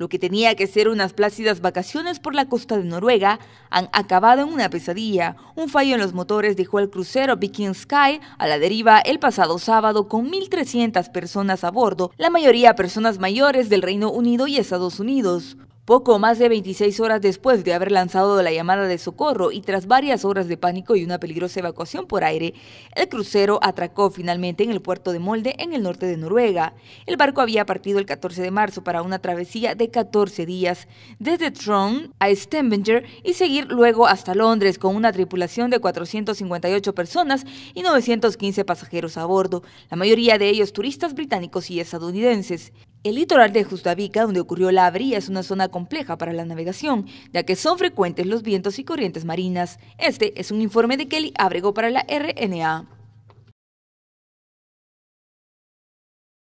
Lo que tenía que ser unas plácidas vacaciones por la costa de Noruega han acabado en una pesadilla. Un fallo en los motores dejó el crucero Viking Sky a la deriva el pasado sábado con 1.300 personas a bordo, la mayoría personas mayores del Reino Unido y Estados Unidos. Poco más de 26 horas después de haber lanzado la llamada de socorro y tras varias horas de pánico y una peligrosa evacuación por aire, el crucero atracó finalmente en el puerto de Molde, en el norte de Noruega. El barco había partido el 14 de marzo para una travesía de 14 días desde Trondheim a Stavanger y seguir luego hasta Londres con una tripulación de 458 personas y 915 pasajeros a bordo, la mayoría de ellos turistas británicos y estadounidenses. El litoral de Justavica, donde ocurrió la Abría, es una zona compleja para la navegación, ya que son frecuentes los vientos y corrientes marinas. Este es un informe de Kelly Abrego para la RNA.